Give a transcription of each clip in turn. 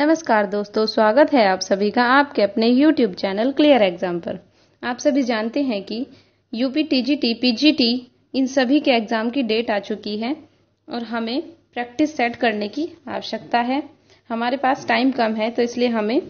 नमस्कार दोस्तों स्वागत है आप सभी का आपके अपने YouTube चैनल क्लियर एग्जाम पर आप सभी जानते हैं कि यूपी टीजीटी पीजीटी इन सभी के एग्जाम की डेट आ चुकी है और हमें प्रैक्टिस सेट करने की आवश्यकता है हमारे पास टाइम कम है तो इसलिए हमें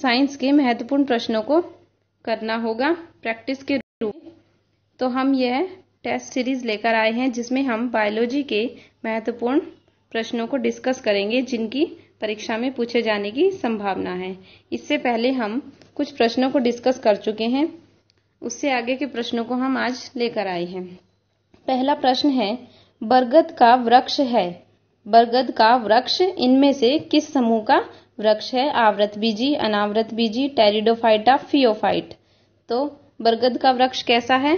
साइंस के महत्वपूर्ण प्रश्नों को करना होगा प्रैक्टिस के रूप तो हम यह टेस्ट सीरीज लेकर आए हैं जिसमें हम बायोलॉजी के महत्वपूर्ण प्रश्नों को डिस्कस करेंगे जिनकी परीक्षा में पूछे जाने की संभावना है इससे पहले हम कुछ प्रश्नों को डिस्कस कर चुके हैं उससे आगे के प्रश्नों को हम आज लेकर आए हैं पहला प्रश्न है बरगद का वृक्ष है बरगद का वृक्ष इनमें से किस समूह का वृक्ष है आवृत बीजी अनावृत बीजी टेरिडोफाइटा फियोफाइट तो बरगद का वृक्ष कैसा है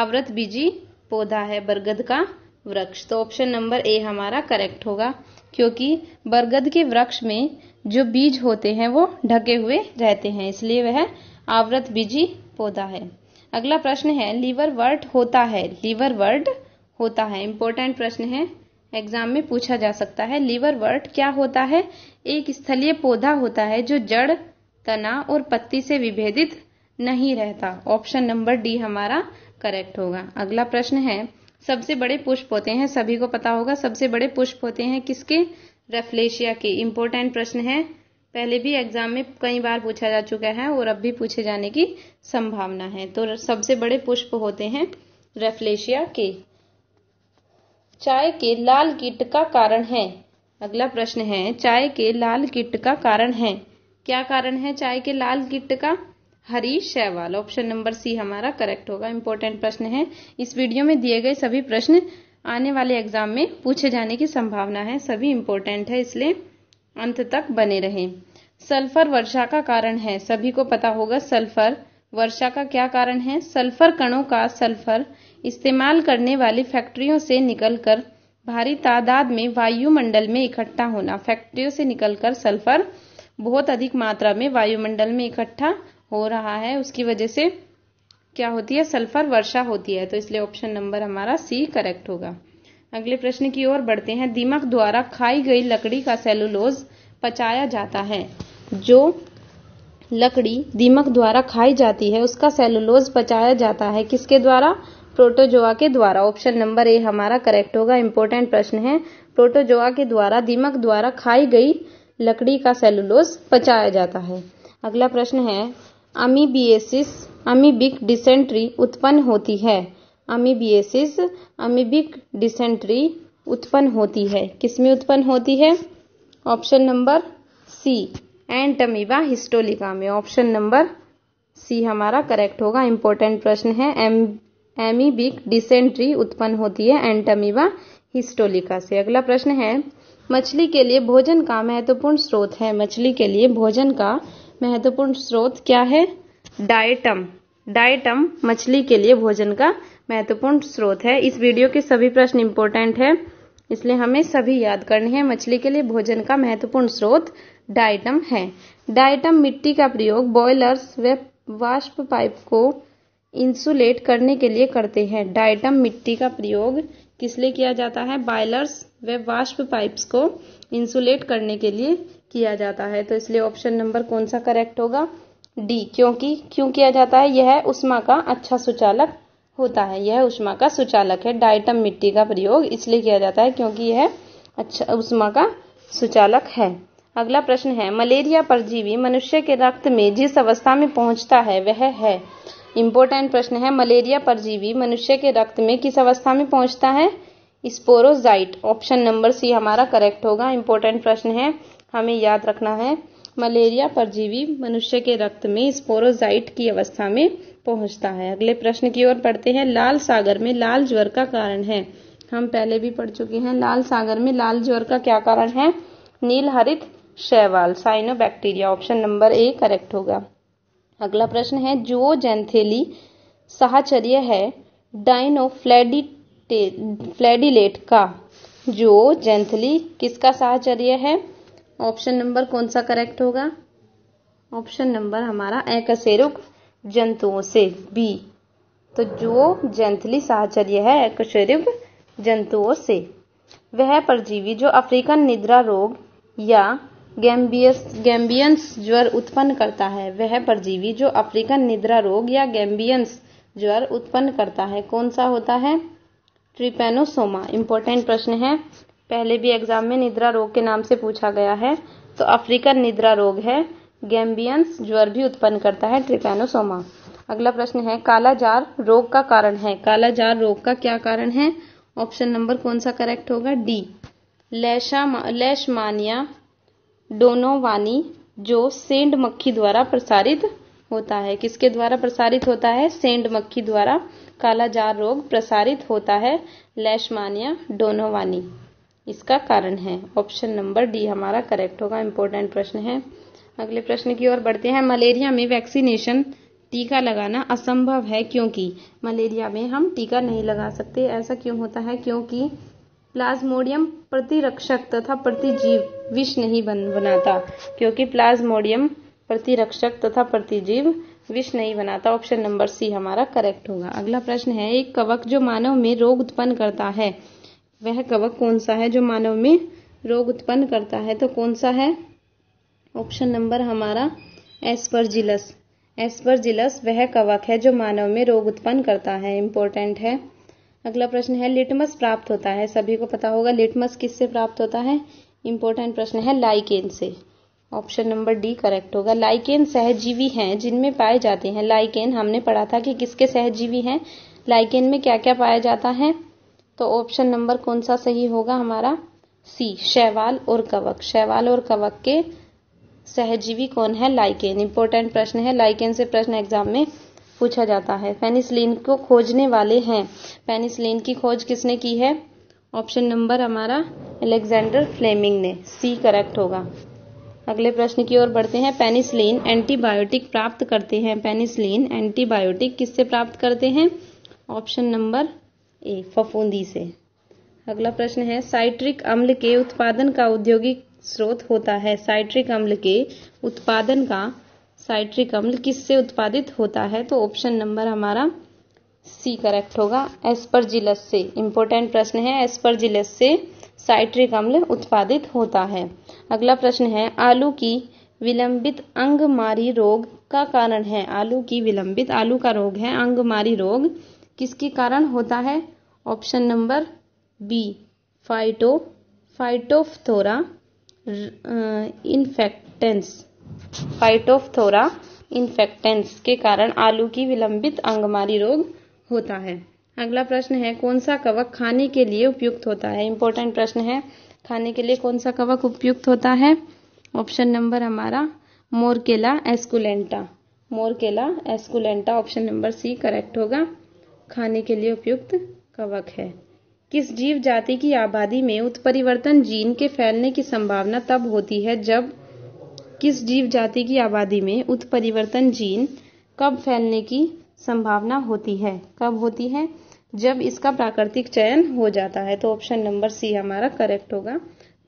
आवृत बीजी पौधा है बरगद का वृक्ष तो ऑप्शन नंबर ए हमारा करेक्ट होगा क्योंकि बरगद के वृक्ष में जो बीज होते हैं वो ढके हुए रहते हैं इसलिए वह आवृत बीजी पौधा है अगला प्रश्न है लीवर वर्ट होता है लीवर वर्ट होता है इंपॉर्टेंट प्रश्न है एग्जाम में पूछा जा सकता है लीवर वर्ट क्या होता है एक स्थलीय पौधा होता है जो जड़ तना और पत्ती से विभेदित नहीं रहता ऑप्शन नंबर डी हमारा करेक्ट होगा अगला प्रश्न है सबसे बड़े पुष्प होते हैं सभी को पता होगा सबसे बड़े पुष्प होते हैं किसके रेफ्लेशिया के इम्पोर्टेंट प्रश्न है पहले भी एग्जाम में कई बार पूछा जा चुका है और अब भी पूछे जाने की संभावना है तो सबसे बड़े पुष्प होते हैं रेफ्लेशिया के चाय के लाल कीट का कारण है अगला प्रश्न है चाय के लाल कीट का कारण है क्या कारण है चाय के लाल कीट का हरी शैवाल ऑप्शन नंबर सी हमारा करेक्ट होगा इंपॉर्टेंट प्रश्न है इस वीडियो में दिए गए सभी प्रश्न आने वाले एग्जाम में पूछे जाने की संभावना है सभी इंपॉर्टेंट है इसलिए अंत तक बने रहें सल्फर वर्षा का कारण है सभी को पता होगा सल्फर वर्षा का क्या कारण है सल्फर कणों का सल्फर इस्तेमाल करने वाली फैक्ट्रियों से निकलकर भारी तादाद में वायुमंडल में इकट्ठा होना फैक्ट्रियों से निकलकर सल्फर बहुत अधिक मात्रा में वायुमंडल में इकट्ठा हो रहा है उसकी वजह से क्या होती है सल्फर वर्षा होती है तो इसलिए ऑप्शन नंबर हमारा सी करेक्ट होगा अगले प्रश्न की ओर बढ़ते हैं दीमक द्वारा खाई गई लकड़ी का सेलुलोज पचाया जाता है जो लकड़ी दीमक द्वारा खाई जाती है उसका सेलुलोज पचाया जाता है किसके द्वारा प्रोटोजोआ के द्वारा ऑप्शन नंबर ए हमारा करेक्ट होगा इंपॉर्टेंट प्रश्न है प्रोटोजोआ के द्वारा दीमक द्वारा खाई गई लकड़ी का सेलुलोज पचाया जाता है अगला प्रश्न है अमीबियसिस अमीबिक डिसेंट्री उत्पन्न होती है अमीबियसिस अमीबिक डिसेंट्री उत्पन्न होती है किसमें उत्पन्न होती है option number C Entamoeba histolytica में ऑप्शन नंबर सी हमारा करेक्ट होगा इंपॉर्टेंट प्रश्न है एम एमीबिक डिसेंट्री उत्पन्न होती है एंटमीबा हिस्टोलिका से अगला प्रश्न है मछली के लिए भोजन का महत्वपूर्ण स्रोत है मछली के लिए भोजन का महत्वपूर्ण स्रोत क्या है डायटम डायटम मछली के लिए भोजन का महत्वपूर्ण स्रोत है इस वीडियो के सभी प्रश्न इंपॉर्टेंट है इसलिए हमें सभी याद करने हैं मछली के लिए भोजन का महत्वपूर्ण स्रोत डाइटम है डायटम मिट्टी का प्रयोग बॉयलर्स व वाष्प पाइप को इंसुलेट करने के लिए करते हैं डाइटम मिट्टी का प्रयोग किस लिए किया जाता है बायलर्स व वाष्प पाइप्स को इंसुलेट करने के लिए किया जाता है तो इसलिए ऑप्शन नंबर कौन सा करेक्ट होगा डी क्योंकि क्यों किया जाता है यह उष्मा का अच्छा सुचालक होता है यह उष्मा का सुचालक है डायटम मिट्टी का प्रयोग इसलिए किया जाता है क्योंकि यह अच्छा उष्मा का सुचालक है अगला प्रश्न है मलेरिया परजीवी मनुष्य के रक्त में जिस अवस्था में पहुंचता है वह है इम्पोर्टेंट प्रश्न है मलेरिया परजीवी मनुष्य के रक्त में किस अवस्था में पहुंचता है स्पोरोजाइट ऑप्शन नंबर सी हमारा करेक्ट होगा इम्पोर्टेंट प्रश्न है हमें याद रखना है मलेरिया परजीवी मनुष्य के रक्त में स्पोरोजाइट की अवस्था में पहुंचता है अगले प्रश्न की ओर पढ़ते हैं लाल सागर में लाल ज्वर का कारण है हम पहले भी पढ़ चुके हैं लाल सागर में लाल ज्वर का क्या कारण है नील हरित शैवाल cyanobacteria option number A correct होगा अगला प्रश्न है जुओ जेंथेली साहचर्य है डाइनोफ्लैडी फ्लैडिलेट का जो जेंथली किसका साहचर्य है ऑप्शन नंबर कौन सा करेक्ट होगा ऑप्शन नंबर हमारा एकसेरुक जंतुओं से बी तो जुओ जेंथली साहचर्य है एकसेरुक जंतुओं से वह परजीवी जो अफ्रीकन निद्रा रोग या गैम्बियस गैम्बियंस ज्वर उत्पन्न करता है वह परजीवी जो अफ्रीकन निद्रा रोग या गैम्बियंस ज्वर उत्पन्न करता है कौन सा होता है ट्रिपेनोसोमा इंपॉर्टेंट प्रश्न है पहले भी एग्जाम में निद्रा रोग के नाम से पूछा गया है तो अफ्रीकन निद्रा रोग है गैम्बियंस ज्वर भी उत्पन्न करता है ट्रिपेनोसोमा अगला प्रश्न है कालाजार रोग का कारण है कालाजार रोग का क्या कारण है ऑप्शन नंबर कौन सा करेक्ट होगा डी लेशा लेशमानिया डोनों वानी जो सेंड मक्खी द्वारा प्रसारित होता है किसके द्वारा प्रसारित होता है सेंड मक्खी द्वारा कालाजार रोग प्रसारित होता है लैशमानिया डोनोवानी इसका कारण है ऑप्शन नंबर डी हमारा करेक्ट होगा इंपॉर्टेंट प्रश्न है अगले प्रश्न की ओर बढ़ते हैं मलेरिया में वैक्सीनेशन टीका लगाना असंभव है क्योंकि मलेरिया में हम टीका नहीं लगा सकते ऐसा क्यों होता है क्योंकि प्लाज्मोडियम प्रतिरक्षक तथा प्रतिजीव विष नहीं बन बनाता क्योंकि प्लाज्मोडियम प्रतिरक्षक तथा प्रतिजीव विष नहीं बनाता ऑप्शन नंबर सी हमारा करेक्ट होगा अगला प्रश्न है एक कवक जो मानव में रोग उत्पन्न करता है वह कवक कौन सा है जो मानव में रोग उत्पन्न करता है तो कौन सा है ऑप्शन नंबर हमारा एस्परजिलस एस्परजिलस वह कवक है जो मानव में रोग उत्पन्न करता है इंपॉर्टेंट है अगला प्रश्न है लिटमस प्राप्त होता है सभी को पता होगा लिटमस किससे प्राप्त होता है इंपॉर्टेंट प्रश्न है लाइकेन से ऑप्शन नंबर डी करेक्ट होगा लाइकेन सहजीवी हैं जिनमें पाए जाते हैं लाइकेन हमने पढ़ा था कि किसके सहजीवी हैं लाइकेन में क्या क्या पाया जाता है तो ऑप्शन नंबर कौन सा सही होगा हमारा सी शैवाल और कवक शैवाल और कवक के सहजीवी कौन है लाइकेन इंपॉर्टेंट प्रश्न है लाइकेन से प्रश्न एग्जाम में पूछा जाता है पेनिसलिन को खोजने वाले हैं पेनिसलिन की खोज किसने की है ऑप्शन नंबर हमारा एलेक्जेंडर फ्लेमिंग ने सी करेक्ट होगा अगले प्रश्न की ओर बढ़ते हैं पेनिसलिन एंटीबायोटिक प्राप्त करते हैं पेनिसलिन एंटीबायोटिक किससे प्राप्त करते हैं ऑप्शन नंबर ए फफूंदी से अगला प्रश्न है साइट्रिक अम्ल के उत्पादन का औद्योगिक स्रोत होता है साइट्रिक अम्ल के उत्पादन का साइट्रिक अम्ल किससे उत्पादित होता है तो ऑप्शन नंबर हमारा सी करेक्ट होगा एस्परजिलस से इंपॉर्टेंट प्रश्न है एस्परजिलस से साइट्रिक अम्ल उत्पादित होता है अगला प्रश्न है आलू की विलंबित अंगमारी रोग का कारण है आलू की विलंबित आलू का रोग है अंगमारी रोग किसके कारण होता है option number B phyto phytophthora infestans phytophthora infestans के कारण आलू की विलंबित अंगमारी रोग होता है अगला प्रश्न है कौन सा कवक खाने के लिए उपयुक्त होता है इंपॉर्टेंट प्रश्न है खाने के लिए कौन सा कवक उपयुक्त होता है ऑप्शन नंबर हमारा morchella esculenta morchella esculenta option number C correct होगा खाने के लिए उपयुक्त कवक है किस जीव जाति की आबादी में उत्परिवर्तन जीन के फैलने की संभावना तब होती है जब किस जीव जाति की आबादी में उत्परिवर्तन जीन कब फैलने की संभावना होती है कब होती है जब इसका प्राकृतिक चयन हो जाता है तो ऑप्शन नंबर सी हमारा करेक्ट होगा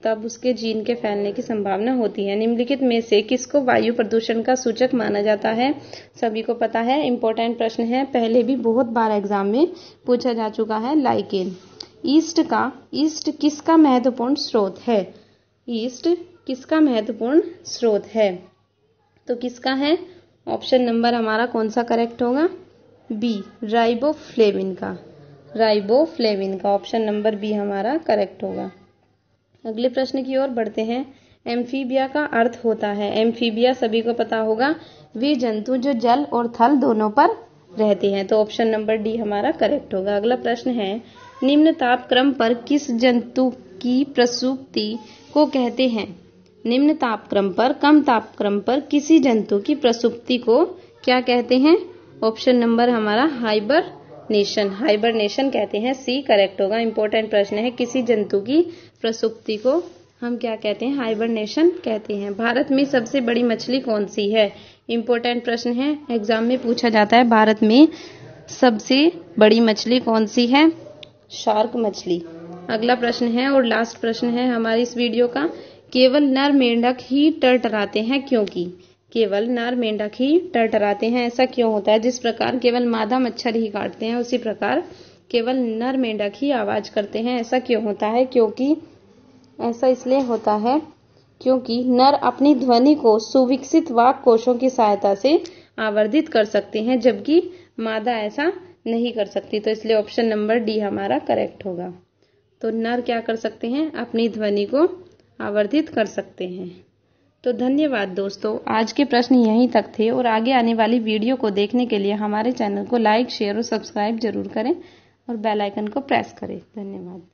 तब उसके जीन के फैलने की संभावना होती है निम्नलिखित में से किसको वायु प्रदूषण का सूचक माना जाता है सभी को पता है इंपॉर्टेंट प्रश्न है पहले भी बहुत बार एग्जाम में पूछा जा चुका है लाइकेन ईस्ट का ईस्ट किसका महत्वपूर्ण स्रोत है ईस्ट किसका महत्वपूर्ण स्रोत है तो किसका है ऑप्शन नंबर हमारा कौन सा करेक्ट होगा बी राइबोफ्लेविन का राइबोफ्लेविन का ऑप्शन नंबर बी हमारा करेक्ट होगा अगले प्रश्न की ओर बढ़ते हैं एम्फीबिया का अर्थ होता है एम्फीबिया सभी को पता होगा वे जंतु जो जल और थल दोनों पर रहते हैं तो ऑप्शन नंबर डी हमारा करेक्ट होगा अगला प्रश्न है निम्न तापक्रम पर किस जंतु की प्रसुप्ति को कहते हैं निम्न तापक्रम पर कम तापक्रम पर किसी जंतु की प्रसुप्ति को क्या कहते हैं ऑप्शन नंबर हमारा हाइबर नेशन हाइबरनेशन कहते हैं सी करेक्ट होगा इंपॉर्टेंट प्रश्न है किसी जंतु की प्रसुप्ति को हम क्या कहते हैं हाइबरनेशन कहते हैं भारत में सबसे बड़ी मछली कौन सी है इंपॉर्टेंट प्रश्न है एग्जाम में पूछा जाता है भारत में सबसे बड़ी मछली कौन सी है शार्क मछली अगला प्रश्न है और लास्ट प्रश्न है हमारी इस वीडियो का केवल नर मेंढक ही टरटराते हैं क्योंकि केवल नर मेंढक ही टरटराते हैं ऐसा क्यों होता है जिस प्रकार केवल मादा मच्छर ही काटते हैं उसी प्रकार केवल नर मेंढक ही आवाज करते हैं ऐसा क्यों होता है क्योंकि ऐसा इसलिए होता है क्योंकि नर अपनी ध्वनि को सुविकसित वाक कोशों की सहायता से आवर्धित कर सकते हैं जबकि मादा ऐसा नहीं कर सकती तो इसलिए ऑप्शन नंबर डी हमारा करेक्ट होगा तो नर क्या कर सकते हैं अपनी ध्वनि को आवर्धित कर सकते हैं तो धन्यवाद दोस्तों आज के प्रश्न यहीं तक थे और आगे आने वाली वीडियो को देखने के लिए हमारे चैनल को लाइक शेयर और सब्सक्राइब जरूर करें और बेल आइकन को प्रेस करें धन्यवाद